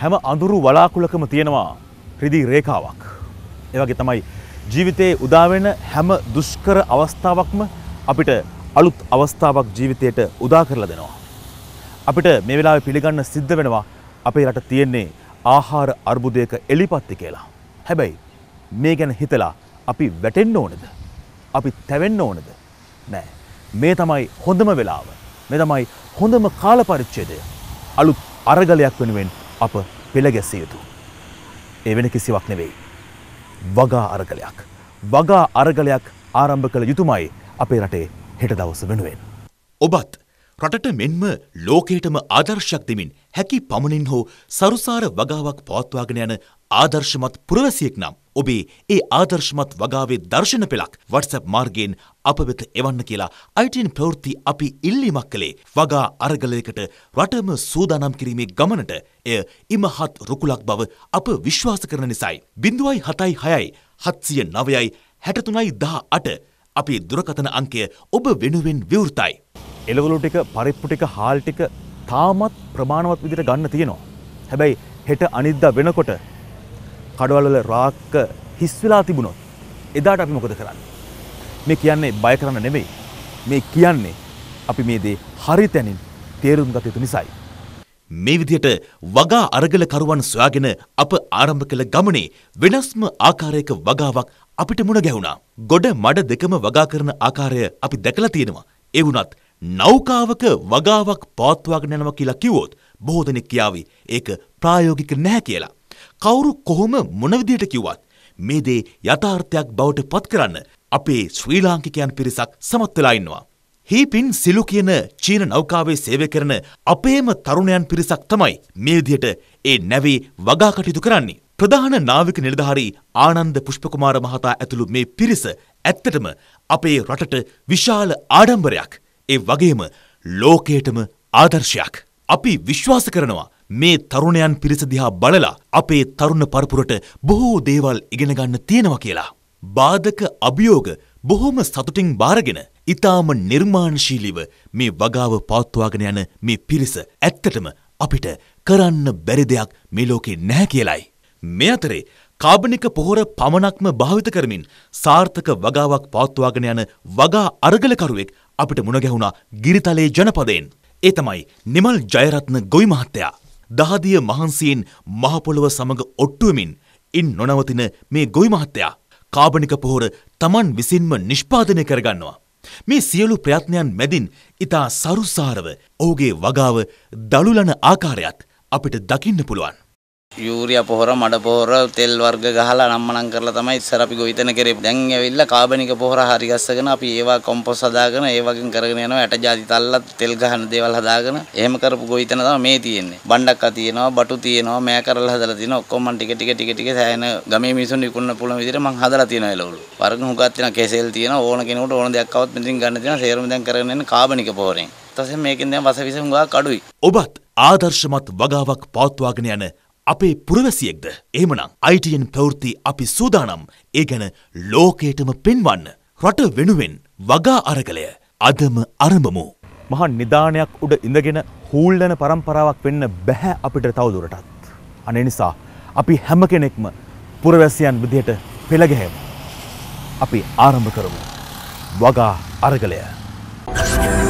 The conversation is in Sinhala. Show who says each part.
Speaker 1: හැම අඳුරු වලාකුලකම තියෙනවා රිදි රේඛාවක්. ඒවගේ තමයි ජීවිතයේ උදාවෙන හැම දුෂ්කර අවස්ථාවක්ම අපිට අලුත් අවස්ථාවක් ජීවිතයට උදා කරලා දෙනවා. අපිට මේ වෙලාවේ පිළිගන්න සිද්ධ වෙනවා අපේ රට තියෙන්නේ ආහාර අර්බුදයක එලිපත්ති කියලා. හැබැයි මේ ගැන හිතලා අපි වැටෙන්න ඕනද? අපි තැවෙන්න ඕනද? නෑ. මේ තමයි හොඳම වෙලාව. මේ තමයි හොඳම කාල පරිච්ඡේදය. අලුත් අරගලයක් වෙනුවෙන් අප පෙළගැසිය යුතු. ඒ වෙන කිසිවක් නෙවෙයි. වගා අරගලයක්. වගා අරගලයක් ආරම්භ කළ යුතුමයි අපේ රටේ හෙට දවස වෙනුවෙන්. ඔබත් රටට මෙන්ම ලෝකයටම ආදර්ශයක් දෙමින් හැකි පමණින් හෝ සරුසාර වගාවක් පවත්වාගෙන යන ආදර්ශමත් පුරවැසියෙක් නම් ඔබේ ඒ ආදර්ශමත් වගාවේ දර්ශන පෙළක් WhatsApp මාර්ගයෙන් අප වෙත එවන්න කියලා අයිටන් ප්‍රවෘත්ති අපි ඉල්ලීමක් කළේ වගා අරගලයකට රටම සූදානම් කිරීමේ ගමනට එය ඉමහත් රුකුලක් බව අප විශ්වාස කරන නිසයි. බිඳුවයි හතයි හයයි හත්සිය නවයයි හැටතුනයි දහ අට අපේ දුරකතන අංකය ඔබ වෙනුවෙන් විවෘතයි. එළවලු ටික පරිප්පු ටික හාල් ටික තාමත් ප්‍රමාණවත් විදිහට ගන්න තියෙනවා. හැබැයි හෙට අනිද්දා වෙනකොට කඩවලවල රාක්ක හිස් වෙලා තිබුණොත් එදාට අපි මොකද කරන්නේ? මේ කියන්නේ බය කරන්න නෙමෙයි. මේ කියන්නේ අපි මේ දේ හරි තැනින් තේරුම් ගත යුතු නිසායි. මේ විදිහට වගා අරගල කරුවන් සොයාගෙන අප ආරම්භ කළ ගමනේ වෙනස්ම ආකාරයක වගාවක් අපිට මුණ ගැහුණා. ගොඩ මඩ දෙකම වගා කරන ආකාරය අපි දැකලා තියෙනවා. ඒ වුණත් නෞකාවක වගාවක් පාත්වාගෙන යනවා කියලා කිව්වොත් බොහෝ දෙනෙක් කියාවි ඒක ප්‍රායෝගික නැහැ කියලා. කවුරු කොහොම මොන විදිහට කිව්වත් මේ දේ යථාර්ථයක් බවට පත් කරන්න අපේ ශ්‍රී ලාංකිකයන් පිරිසක් සමත් වෙලා ඉන්නවා. හීපින් සිලු කියන චීන නෞකාවේ සේවය කරන අපේම තරුණයන් පිරිසක් තමයි මේ විදිහට ඒ නැවේ වගා කටයුතු කරන්නේ. ප්‍රධාන නාවික නිලධාරී ආනන්ද පුෂ්පකුමාර මහතා ඇතුළු මේ පිරිස ඇත්තටම අපේ රටට විශාල ආඩම්බරයක්. ඒ වගේම ලෝකයටම ආදර්ශයක්. අපි විශ්වාස කරනවා මේ තරුණයන් පිරිස දිහා බලලා අපේ තරුණ පරපුරට බොහෝ දේවල් ඉගෙන ගන්න තියෙනවා කියලා. බාධක අභියෝග බොහොම සතුටින් බාරගෙන ඊටාම නිර්මාණශීලීව මේ වගාව පවත්වාගෙන යන මේ පිරිස ඇත්තටම අපිට කරන්න බැරි දෙයක් මේ ලෝකේ නැහැ කියලයි. මේ අතරේ කාබනික පොහොර පමණක්ම භාවිත කරමින් සාර්ථක වගාවක් පවත්වාගෙන යන වගා අරගලකරුවෙක් අපිට මුණගැහුණා ගිරිතලේ ජනපදයෙන්. ඒ තමයි නිමල් ජයරත්න ගොවි මහත්තයා. දහදිය මහන්සියෙන් මහපොළොව සමඟ ඔට්ටුවමින් ඉන් නොනවතින මේ ගොවි මහත්තයා. කාබනික පොහොර තමන් විසින්ම නිෂ්පාදනය කරගන්නවා. මේ සියලු ප්‍රයත්නයන් මැදින් ඉතා සරුසාරව ඔහුගේ වගාව දළුලන ආකාරයත් අපිට දකින්න පුළුවන්.
Speaker 2: යූරිය පොහොර මඩ පොහොර තෙල් වර්ග ගහලා නම්මනම් කරලා තමයි ඉස්සර අපි ගොවිතැන කරේ. දැන් ඇවිල්ලා කාබනික පොහොර හරි ගස්සගෙන අපි ඒවා කොම්පොස් හදාගෙන ඒ වගේ කරගෙන යනවා. ඇට ජාති තල්ලත් තෙල් ගහන දේවල් හදාගෙන එහෙම කරපු ගොවිතැන තමයි මේ තියෙන්නේ. බණ්ඩක්කා තියෙනවා, බටු තියෙනවා, මෑ කරලා හදලා තියෙනවා. ඔක්කොම මම ටික ටික ටික ටික සෑහෙන ගමේ මිනිසුන් විකුණන්න පුළුවන් විදිහට මම හදලා තියෙනවා එළවලු. වර්ග හුඟක් තියෙනවා, කෙසෙල් තියෙනවා. ඕන කෙනෙකුට ඕන දෙයක් આવත් මෙතනින් ගන්න තියෙනවා. සේරම දැන් කරගෙන යන්නේ කාබනික පොහොරෙන්. ඊට පස්සේ මේකෙන් දැන් වස විස හුඟක් අඩුයි.
Speaker 1: ඔබත් ආදර්ශමත් වගාවක් පවත්වාගෙන යන අපේ පුරවැසියෙක්ද ඒමනං අයිටයෙන් ප්‍රවෘත්ති අපි සූදානම් ඒ ගැන ලෝකයටම පෙන්වන්න රට වෙනුවෙන් වගා අරගලය අදම අරඹමු. මහා නිධානයක් උඩ ඉඳගෙන හූල්ලන පරම්පරාවක් වෙන්න බැහැ අපිට තවදුරටත්. අනේ නිසා අපි හැම කෙනෙක්ම පුරවැසියන් විදිහට පෙළගැහෙමු. අපි ආරම්භ කරමු. වගා අරගලය. Thank you.